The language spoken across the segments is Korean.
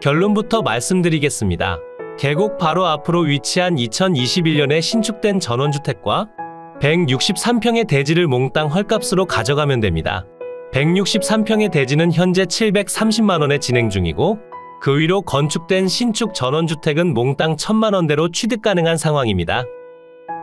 결론부터 말씀드리겠습니다. 계곡 바로 앞으로 위치한 2021년에 신축된 전원주택과 163평의 대지를 몽땅 헐값으로 가져가면 됩니다. 163평의 대지는 현재 730만원에 진행 중이고 그 위로 건축된 신축 전원주택은 몽땅 1천만원대로 취득 가능한 상황입니다.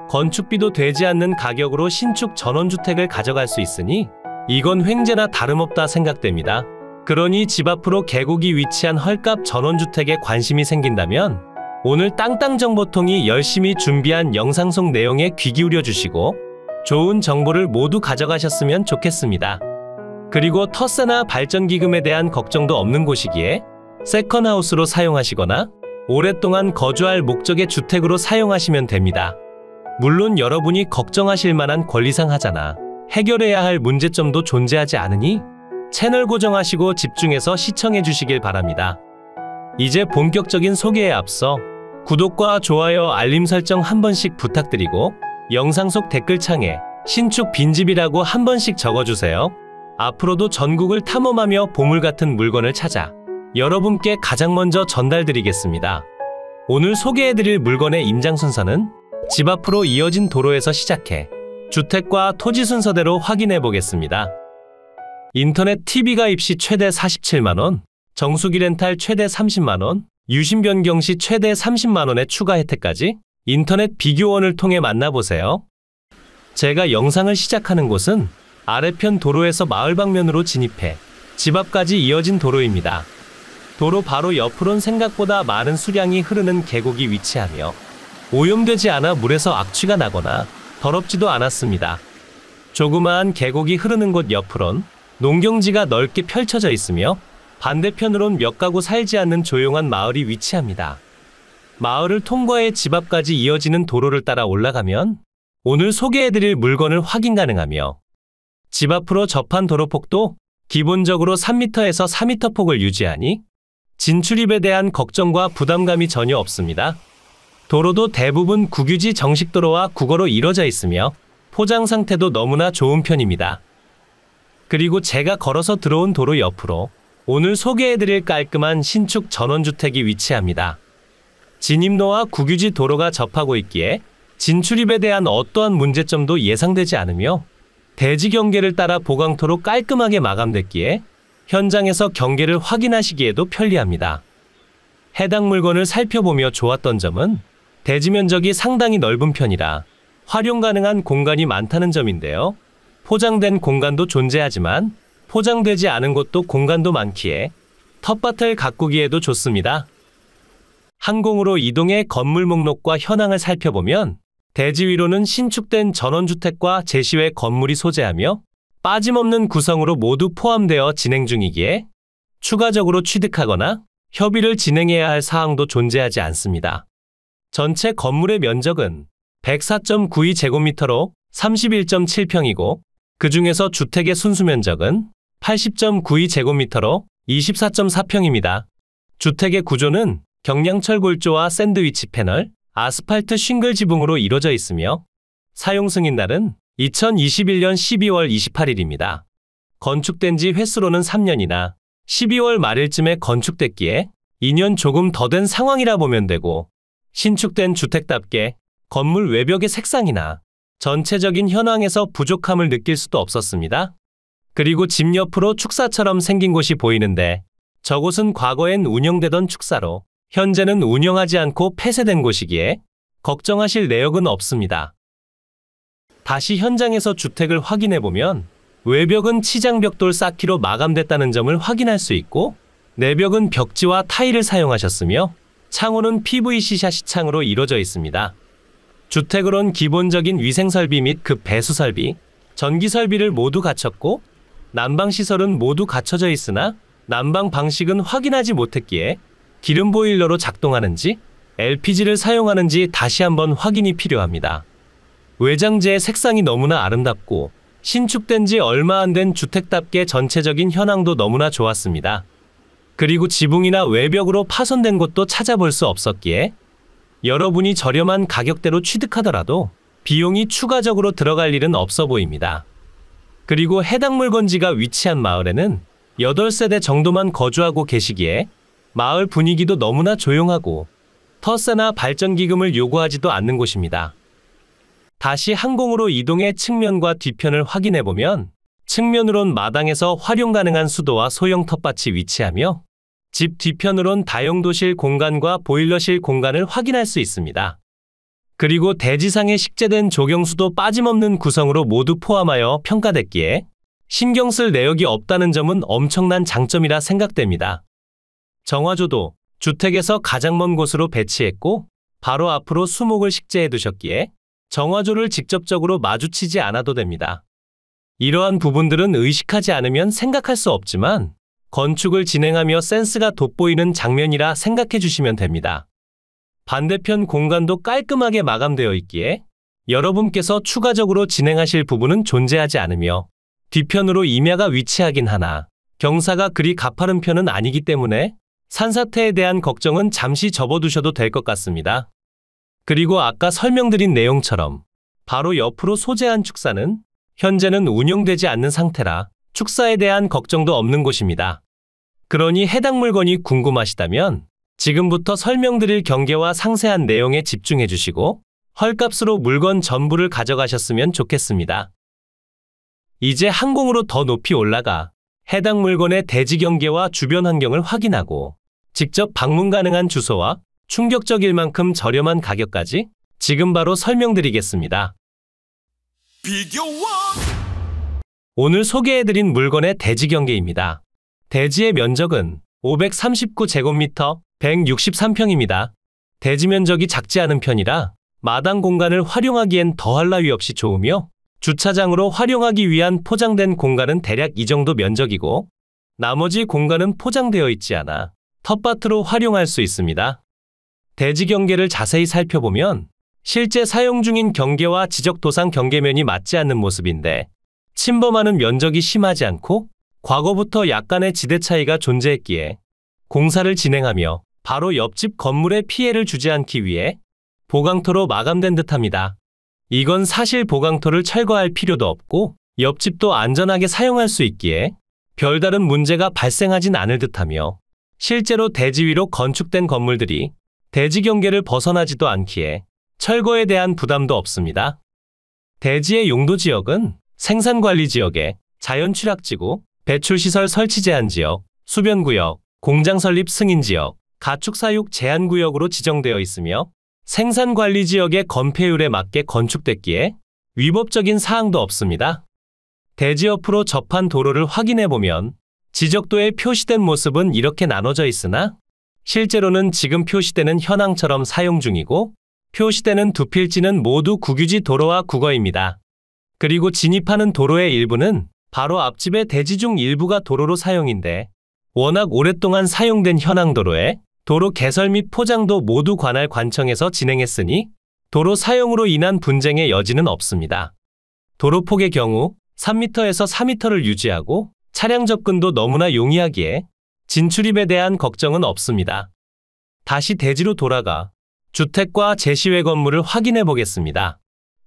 건축비도 되지 않는 가격으로 신축 전원주택을 가져갈 수 있으니 이건 횡재나 다름없다 생각됩니다. 그러니 집 앞으로 계곡이 위치한 헐값 전원주택에 관심이 생긴다면 오늘 땅땅정보통이 열심히 준비한 영상 속 내용에 귀 기울여 주시고 좋은 정보를 모두 가져가셨으면 좋겠습니다. 그리고 터세나 발전기금에 대한 걱정도 없는 곳이기에 세컨하우스로 사용하시거나 오랫동안 거주할 목적의 주택으로 사용하시면 됩니다. 물론 여러분이 걱정하실 만한 권리상 하잖아. 해결해야 할 문제점도 존재하지 않으니 채널 고정하시고 집중해서 시청해 주시길 바랍니다. 이제 본격적인 소개에 앞서 구독과 좋아요 알림 설정 한 번씩 부탁드리고 영상 속 댓글창에 신축 빈집이라고 한 번씩 적어주세요. 앞으로도 전국을 탐험하며 보물 같은 물건을 찾아 여러분께 가장 먼저 전달드리겠습니다. 오늘 소개해드릴 물건의 임장 순서는 집 앞으로 이어진 도로에서 시작해 주택과 토지 순서대로 확인해 보겠습니다. 인터넷 TV가 입시 최대 47만원, 정수기 렌탈 최대 30만원, 유심 변경 시 최대 30만원의 추가 혜택까지 인터넷 비교원을 통해 만나보세요. 제가 영상을 시작하는 곳은 아래편 도로에서 마을 방면으로 진입해 집 앞까지 이어진 도로입니다. 도로 바로 옆으론 생각보다 많은 수량이 흐르는 계곡이 위치하며 오염되지 않아 물에서 악취가 나거나 더럽지도 않았습니다. 조그마한 계곡이 흐르는 곳 옆으론 농경지가 넓게 펼쳐져 있으며 반대편으론 몇 가구 살지 않는 조용한 마을이 위치합니다. 마을을 통과해 집 앞까지 이어지는 도로를 따라 올라가면 오늘 소개해드릴 물건을 확인 가능하며 집 앞으로 접한 도로폭도 기본적으로 3m에서 4m 폭을 유지하니 진출입에 대한 걱정과 부담감이 전혀 없습니다. 도로도 대부분 국유지 정식도로와 국어로 이루어져 있으며 포장 상태도 너무나 좋은 편입니다. 그리고 제가 걸어서 들어온 도로 옆으로 오늘 소개해드릴 깔끔한 신축 전원주택이 위치합니다. 진입로와 국유지 도로가 접하고 있기에 진출입에 대한 어떠한 문제점도 예상되지 않으며 대지 경계를 따라 보강토로 깔끔하게 마감됐기에 현장에서 경계를 확인하시기에도 편리합니다. 해당 물건을 살펴보며 좋았던 점은 대지 면적이 상당히 넓은 편이라 활용 가능한 공간이 많다는 점인데요. 포장된 공간도 존재하지만 포장되지 않은 곳도 공간도 많기에 텃밭을 가꾸기에도 좋습니다. 항공으로 이동해 건물 목록과 현황을 살펴보면 대지 위로는 신축된 전원주택과 제시외 건물이 소재하며 빠짐없는 구성으로 모두 포함되어 진행 중이기에 추가적으로 취득하거나 협의를 진행해야 할 사항도 존재하지 않습니다. 전체 건물의 면적은 104.92제곱미터로 31.7평이고 그 중에서 주택의 순수면적은 80.92제곱미터로 24.4평입니다. 주택의 구조는 경량철 골조와 샌드위치 패널, 아스팔트 싱글 지붕으로 이루어져 있으며 사용 승인 날은 2021년 12월 28일입니다. 건축된 지 횟수로는 3년이나 12월 말일쯤에 건축됐기에 2년 조금 더 된 상황이라 보면 되고 신축된 주택답게 건물 외벽의 색상이나 전체적인 현황에서 부족함을 느낄 수도 없었습니다. 그리고 집 옆으로 축사처럼 생긴 곳이 보이는데 저곳은 과거엔 운영되던 축사로 현재는 운영하지 않고 폐쇄된 곳이기에 걱정하실 내역은 없습니다. 다시 현장에서 주택을 확인해 보면 외벽은 치장벽돌 쌓기로 마감됐다는 점을 확인할 수 있고 내벽은 벽지와 타일을 사용하셨으며 창호는 PVC 샷시 창으로 이루어져 있습니다. 주택으론 기본적인 위생설비 및 그 배수설비, 전기설비를 모두 갖췄고 난방시설은 모두 갖춰져 있으나 난방 방식은 확인하지 못했기에 기름 보일러로 작동하는지 LPG를 사용하는지 다시 한번 확인이 필요합니다. 외장재의 색상이 너무나 아름답고 신축된 지 얼마 안 된 주택답게 전체적인 현황도 너무나 좋았습니다. 그리고 지붕이나 외벽으로 파손된 곳도 찾아볼 수 없었기에 여러분이 저렴한 가격대로 취득하더라도 비용이 추가적으로 들어갈 일은 없어 보입니다. 그리고 해당 물건지가 위치한 마을에는 8세대 정도만 거주하고 계시기에 마을 분위기도 너무나 조용하고 터세나 발전기금을 요구하지도 않는 곳입니다. 다시 항공으로 이동해 측면과 뒤편을 확인해보면 측면으론 마당에서 활용 가능한 수도와 소형 텃밭이 위치하며 집 뒤편으론 다용도실 공간과 보일러실 공간을 확인할 수 있습니다. 그리고 대지상에 식재된 조경수도 빠짐없는 구성으로 모두 포함하여 평가됐기에 신경 쓸 내역이 없다는 점은 엄청난 장점이라 생각됩니다. 정화조도 주택에서 가장 먼 곳으로 배치했고 바로 앞으로 수목을 식재해 두셨기에 정화조를 직접적으로 마주치지 않아도 됩니다. 이러한 부분들은 의식하지 않으면 생각할 수 없지만 건축을 진행하며 센스가 돋보이는 장면이라 생각해 주시면 됩니다. 반대편 공간도 깔끔하게 마감되어 있기에 여러분께서 추가적으로 진행하실 부분은 존재하지 않으며 뒤편으로 임야가 위치하긴 하나 경사가 그리 가파른 편은 아니기 때문에 산사태에 대한 걱정은 잠시 접어두셔도 될 것 같습니다. 그리고 아까 설명드린 내용처럼 바로 옆으로 소재한 축사는 현재는 운영되지 않는 상태라 축사에 대한 걱정도 없는 곳입니다. 그러니 해당 물건이 궁금하시다면 지금부터 설명드릴 경계와 상세한 내용에 집중해 주시고 헐값으로 물건 전부를 가져가셨으면 좋겠습니다. 이제 항공으로 더 높이 올라가 해당 물건의 대지 경계와 주변 환경을 확인하고 직접 방문 가능한 주소와 충격적일 만큼 저렴한 가격까지 지금 바로 설명드리겠습니다. 비교와 오늘 소개해드린 물건의 대지 경계입니다. 대지의 면적은 539제곱미터 163평입니다. 대지 면적이 작지 않은 편이라 마당 공간을 활용하기엔 더할 나위 없이 좋으며 주차장으로 활용하기 위한 포장된 공간은 대략 이 정도 면적이고 나머지 공간은 포장되어 있지 않아 텃밭으로 활용할 수 있습니다. 대지 경계를 자세히 살펴보면 실제 사용 중인 경계와 지적 도상 경계면이 맞지 않는 모습인데 침범하는 면적이 심하지 않고 과거부터 약간의 지대 차이가 존재했기에 공사를 진행하며 바로 옆집 건물에 피해를 주지 않기 위해 보강토로 마감된 듯합니다. 이건 사실 보강토를 철거할 필요도 없고 옆집도 안전하게 사용할 수 있기에 별다른 문제가 발생하진 않을 듯하며 실제로 대지 위로 건축된 건물들이 대지 경계를 벗어나지도 않기에 철거에 대한 부담도 없습니다. 대지의 용도 지역은 생산관리 지역에 자연취락지구, 배출시설 설치 제한 지역, 수변구역, 공장 설립 승인 지역, 가축 사육 제한 구역으로 지정되어 있으며 생산 관리 지역의 건폐율에 맞게 건축됐기에 위법적인 사항도 없습니다. 대지옆으로 접한 도로를 확인해 보면 지적도에 표시된 모습은 이렇게 나눠져 있으나 실제로는 지금 표시되는 현황처럼 사용 중이고 표시되는 두 필지는 모두 국유지 도로와 국어입니다. 그리고 진입하는 도로의 일부는 바로 앞집의 대지 중 일부가 도로로 사용인데 워낙 오랫동안 사용된 현황도로에 도로 개설 및 포장도 모두 관할 관청에서 진행했으니 도로 사용으로 인한 분쟁의 여지는 없습니다. 도로 폭의 경우 3m에서 4m를 유지하고 차량 접근도 너무나 용이하기에 진출입에 대한 걱정은 없습니다. 다시 대지로 돌아가 주택과 제시외 건물을 확인해 보겠습니다.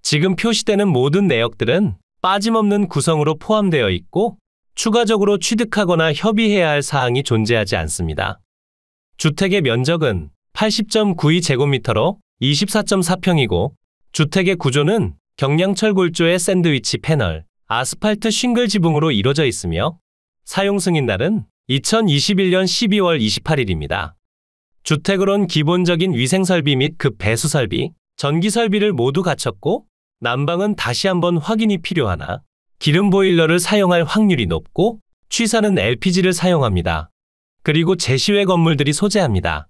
지금 표시되는 모든 내역들은 빠짐없는 구성으로 포함되어 있고 추가적으로 취득하거나 협의해야 할 사항이 존재하지 않습니다. 주택의 면적은 80.92제곱미터로 24.4평이고 주택의 구조는 경량철 골조의 샌드위치 패널, 아스팔트 싱글 지붕으로 이루어져 있으며 사용 승인 날은 2021년 12월 28일입니다. 주택으론 기본적인 위생설비 및 급배수설비, 전기설비를 모두 갖췄고 난방은 다시 한번 확인이 필요하나 기름 보일러를 사용할 확률이 높고 취사는 LPG를 사용합니다. 그리고 제시외 건물들이 소재합니다.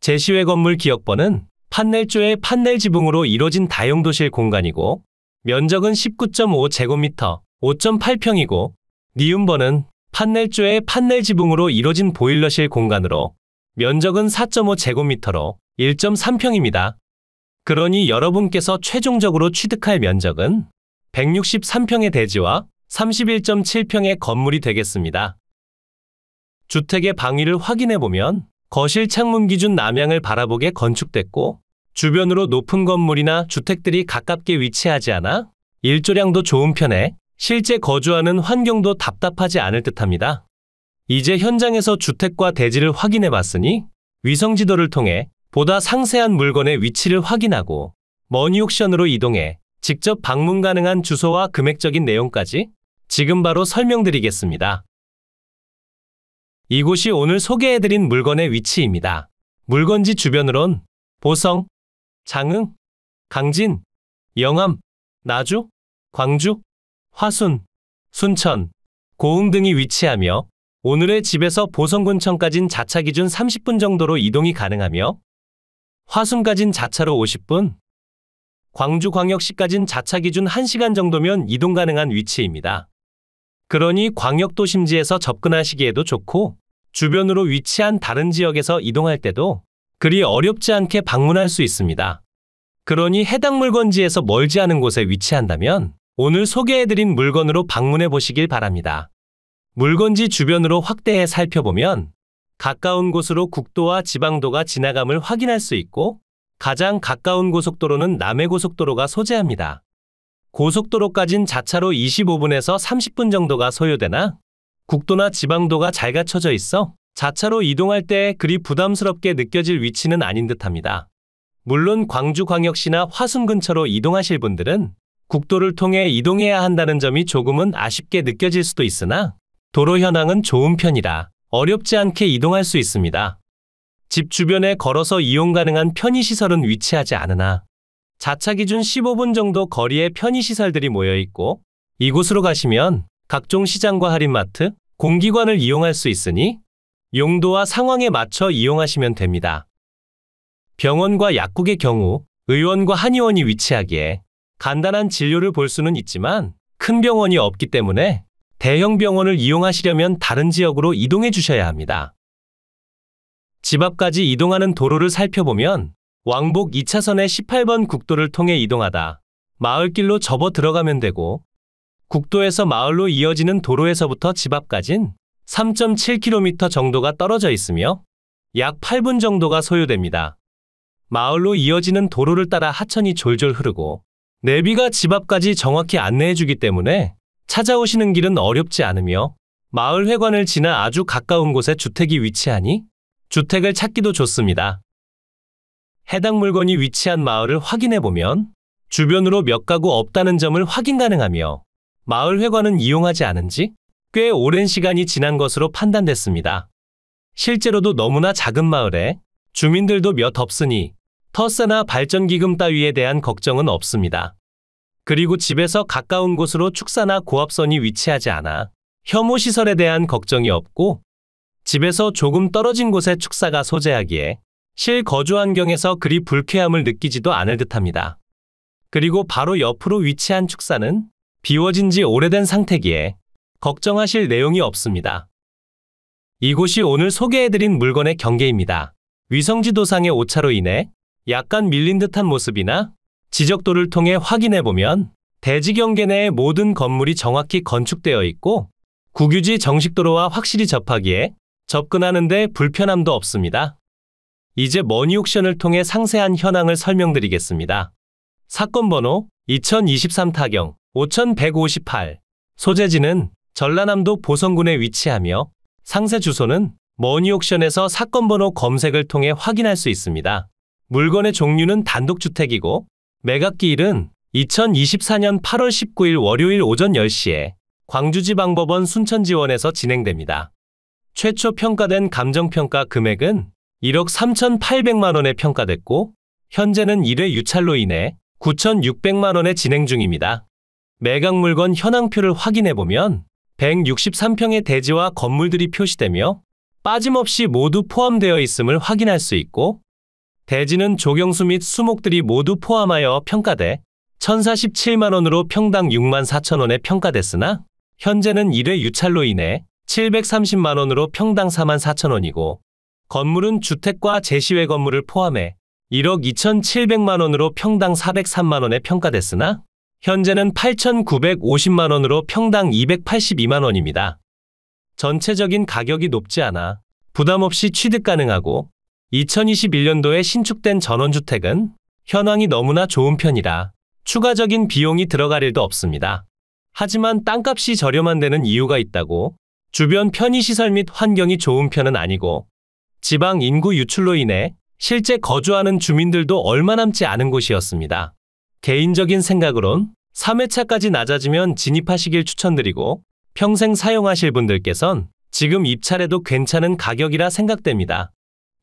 제시외 건물 기억번은 판넬조의 판넬 지붕으로 이루어진 다용도실 공간이고 면적은 19.5제곱미터, 5.8평이고 니은번은 판넬조의 판넬 지붕으로 이루어진 보일러실 공간으로 면적은 4.5제곱미터로 1.3평입니다. 그러니 여러분께서 최종적으로 취득할 면적은 163평의 대지와 31.7평의 건물이 되겠습니다. 주택의 방위를 확인해보면 거실 창문 기준 남향을 바라보게 건축됐고 주변으로 높은 건물이나 주택들이 가깝게 위치하지 않아 일조량도 좋은 편에 실제 거주하는 환경도 답답하지 않을 듯합니다. 이제 현장에서 주택과 대지를 확인해 봤으니 위성지도를 통해 보다 상세한 물건의 위치를 확인하고 머니옥션으로 이동해 직접 방문 가능한 주소와 금액적인 내용까지 지금 바로 설명드리겠습니다. 이곳이 오늘 소개해드린 물건의 위치입니다. 물건지 주변으론 보성, 장흥, 강진, 영암, 나주, 광주, 화순, 순천, 고흥 등이 위치하며 오늘의 집에서 보성군청까진 자차 기준 30분 정도로 이동이 가능하며 화순까진 자차로 50분, 광주광역시까진 자차 기준 1시간 정도면 이동 가능한 위치입니다. 그러니 광역도심지에서 접근하시기에도 좋고 주변으로 위치한 다른 지역에서 이동할 때도 그리 어렵지 않게 방문할 수 있습니다. 그러니 해당 물건지에서 멀지 않은 곳에 위치한다면 오늘 소개해드린 물건으로 방문해 보시길 바랍니다. 물건지 주변으로 확대해 살펴보면 가까운 곳으로 국도와 지방도가 지나감을 확인할 수 있고 가장 가까운 고속도로는 남해고속도로가 소재합니다. 고속도로까진 자차로 25분에서 30분 정도가 소요되나 국도나 지방도가 잘 갖춰져 있어 자차로 이동할 때 그리 부담스럽게 느껴질 위치는 아닌 듯합니다. 물론 광주광역시나 화순 근처로 이동하실 분들은 국도를 통해 이동해야 한다는 점이 조금은 아쉽게 느껴질 수도 있으나 도로 현황은 좋은 편이라 어렵지 않게 이동할 수 있습니다. 집 주변에 걸어서 이용 가능한 편의시설은 위치하지 않으나 자차 기준 15분 정도 거리에 편의시설들이 모여 있고 이곳으로 가시면 각종 시장과 할인마트, 공기관을 이용할 수 있으니 용도와 상황에 맞춰 이용하시면 됩니다. 병원과 약국의 경우 의원과 한의원이 위치하기에 간단한 진료를 볼 수는 있지만 큰 병원이 없기 때문에 대형 병원을 이용하시려면 다른 지역으로 이동해 주셔야 합니다. 집 앞까지 이동하는 도로를 살펴보면 왕복 2차선의 18번 국도를 통해 이동하다 마을길로 접어 들어가면 되고 국도에서 마을로 이어지는 도로에서부터 집 앞까진 3.7km 정도가 떨어져 있으며 약 8분 정도가 소요됩니다. 마을로 이어지는 도로를 따라 하천이 졸졸 흐르고 내비가 집 앞까지 정확히 안내해주기 때문에 찾아오시는 길은 어렵지 않으며 마을 회관을 지나 아주 가까운 곳에 주택이 위치하니 주택을 찾기도 좋습니다. 해당 물건이 위치한 마을을 확인해 보면 주변으로 몇 가구 없다는 점을 확인 가능하며 마을 회관은 이용하지 않은 지꽤 오랜 시간이 지난 것으로 판단됐습니다. 실제로도 너무나 작은 마을에 주민들도 몇 없으니 터세나 발전기금 따위에 대한 걱정은 없습니다. 그리고 집에서 가까운 곳으로 축사나 고압선이 위치하지 않아 혐오 시설에 대한 걱정이 없고 집에서 조금 떨어진 곳에 축사가 소재하기에 실 거주 환경에서 그리 불쾌함을 느끼지도 않을 듯합니다. 그리고 바로 옆으로 위치한 축사는 비워진 지 오래된 상태기에 걱정하실 내용이 없습니다. 이곳이 오늘 소개해드린 물건의 경계입니다. 위성지도상의 오차로 인해 약간 밀린 듯한 모습이나 지적도를 통해 확인해 보면 대지경계 내의 모든 건물이 정확히 건축되어 있고 국유지 정식도로와 확실히 접하기에 접근하는데 불편함도 없습니다. 이제 머니옥션을 통해 상세한 현황을 설명드리겠습니다. 사건 번호 2023 타경 5158 소재지는 전라남도 보성군에 위치하며 상세 주소는 머니옥션에서 사건 번호 검색을 통해 확인할 수 있습니다. 물건의 종류는 단독주택이고 매각기일은 2024년 8월 19일 월요일 오전 10시에 광주지방법원 순천지원에서 진행됩니다. 최초 평가된 감정평가 금액은 1억 3,800만 원에 평가됐고 현재는 1회 유찰로 인해 9,600만 원에 진행 중입니다. 매각 물건 현황표를 확인해 보면 163평의 대지와 건물들이 표시되며 빠짐없이 모두 포함되어 있음을 확인할 수 있고 대지는 조경수 및 수목들이 모두 포함하여 평가돼 1,047만 원으로 평당 6만 4천 원에 평가됐으나 현재는 1회 유찰로 인해 730만 원으로 평당 4만 4천 원이고 건물은 주택과 제시외 건물을 포함해 1억 2,700만 원으로 평당 403만 원에 평가됐으나 현재는 8,950만 원으로 평당 282만 원입니다. 전체적인 가격이 높지 않아 부담 없이 취득 가능하고 2021년도에 신축된 전원주택은 현황이 너무나 좋은 편이라 추가적인 비용이 들어갈 일도 없습니다. 하지만 땅값이 저렴한 데는 이유가 있다고 주변 편의시설 및 환경이 좋은 편은 아니고 지방 인구 유출로 인해 실제 거주하는 주민들도 얼마 남지 않은 곳이었습니다. 개인적인 생각으론 3회차까지 낮아지면 진입하시길 추천드리고 평생 사용하실 분들께선 지금 입찰에도 괜찮은 가격이라 생각됩니다.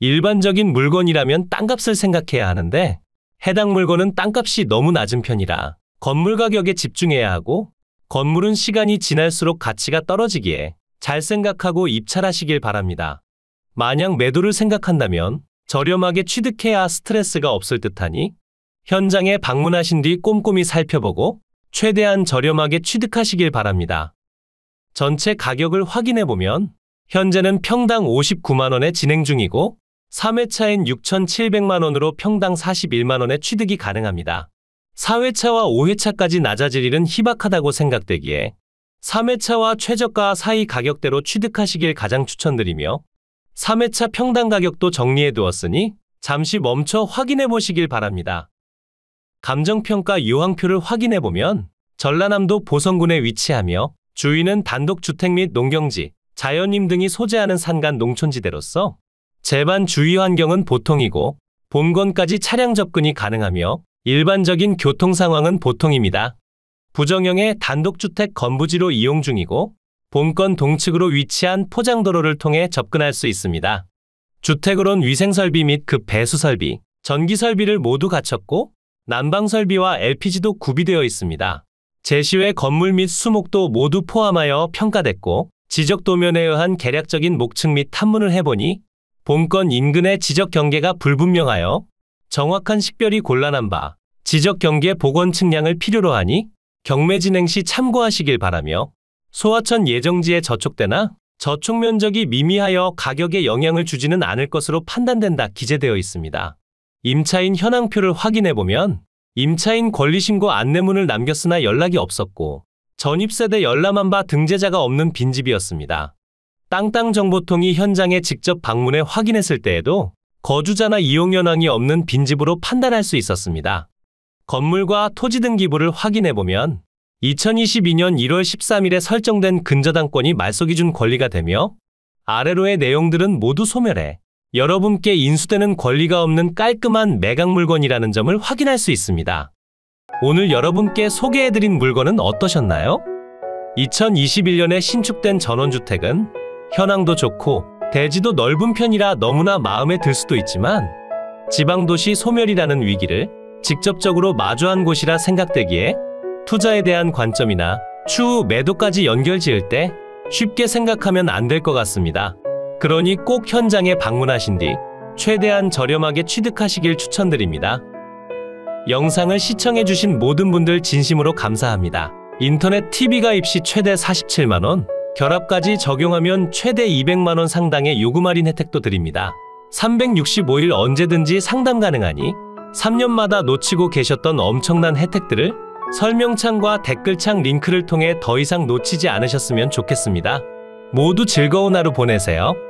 일반적인 물건이라면 땅값을 생각해야 하는데 해당 물건은 땅값이 너무 낮은 편이라 건물 가격에 집중해야 하고 건물은 시간이 지날수록 가치가 떨어지기에 잘 생각하고 입찰하시길 바랍니다. 만약 매도를 생각한다면 저렴하게 취득해야 스트레스가 없을 듯하니 현장에 방문하신 뒤 꼼꼼히 살펴보고 최대한 저렴하게 취득하시길 바랍니다. 전체 가격을 확인해 보면 현재는 평당 59만원에 진행 중이고 3회차엔 6,700만 원으로 평당 41만 원의 취득이 가능합니다. 4회차와 5회차까지 낮아질 일은 희박하다고 생각되기에 3회차와 최저가 사이 가격대로 취득하시길 가장 추천드리며 3회차 평당 가격도 정리해 두었으니 잠시 멈춰 확인해 보시길 바랍니다. 감정평가 요황표를 확인해 보면 전라남도 보성군에 위치하며 주위는 단독주택 및 농경지, 자연림 등이 소재하는 산간 농촌지대로서 제반 주위 환경은 보통이고 본건까지 차량 접근이 가능하며 일반적인 교통 상황은 보통입니다. 부정형의 단독주택 건부지로 이용 중이고 본건 동측으로 위치한 포장도로를 통해 접근할 수 있습니다. 주택으론 위생설비 및급 그 배수설비, 전기설비를 모두 갖췄고 난방설비와 LPG도 구비되어 있습니다. 제시외 건물 및 수목도 모두 포함하여 평가됐고 지적 도면에 의한 계략적인 목측및 탐문을 해보니 본건 인근의 지적 경계가 불분명하여 정확한 식별이 곤란한 바 지적 경계 복원 측량을 필요로 하니 경매 진행 시 참고하시길 바라며 소하천 예정지에 저촉되나 저촉 면적이 미미하여 가격에 영향을 주지는 않을 것으로 판단된다 기재되어 있습니다. 임차인 현황표를 확인해 보면 임차인 권리신고 안내문을 남겼으나 연락이 없었고 전입세대 열람한 바 등재자가 없는 빈집이었습니다. 땅땅 정보통이 현장에 직접 방문해 확인했을 때에도 거주자나 이용 현황이 없는 빈집으로 판단할 수 있었습니다. 건물과 토지 등 기부를 확인해 보면 2022년 1월 13일에 설정된 근저당권이 말소 기준 권리가 되며 아래로의 내용들은 모두 소멸해 여러분께 인수되는 권리가 없는 깔끔한 매각 물건이라는 점을 확인할 수 있습니다. 오늘 여러분께 소개해드린 물건은 어떠셨나요? 2021년에 신축된 전원주택은 현황도 좋고 대지도 넓은 편이라 너무나 마음에 들 수도 있지만 지방도시 소멸이라는 위기를 직접적으로 마주한 곳이라 생각되기에 투자에 대한 관점이나 추후 매도까지 연결 지을 때 쉽게 생각하면 안 될 것 같습니다. 그러니 꼭 현장에 방문하신 뒤 최대한 저렴하게 취득하시길 추천드립니다. 영상을 시청해주신 모든 분들 진심으로 감사합니다. 인터넷 TV가 입시 최대 47만원, 결합까지 적용하면 최대 200만원 상당의 요금 할인 혜택도 드립니다. 365일 언제든지 상담 가능하니 3년마다 놓치고 계셨던 엄청난 혜택들을 설명창과 댓글창 링크를 통해 더 이상 놓치지 않으셨으면 좋겠습니다. 모두 즐거운 하루 보내세요.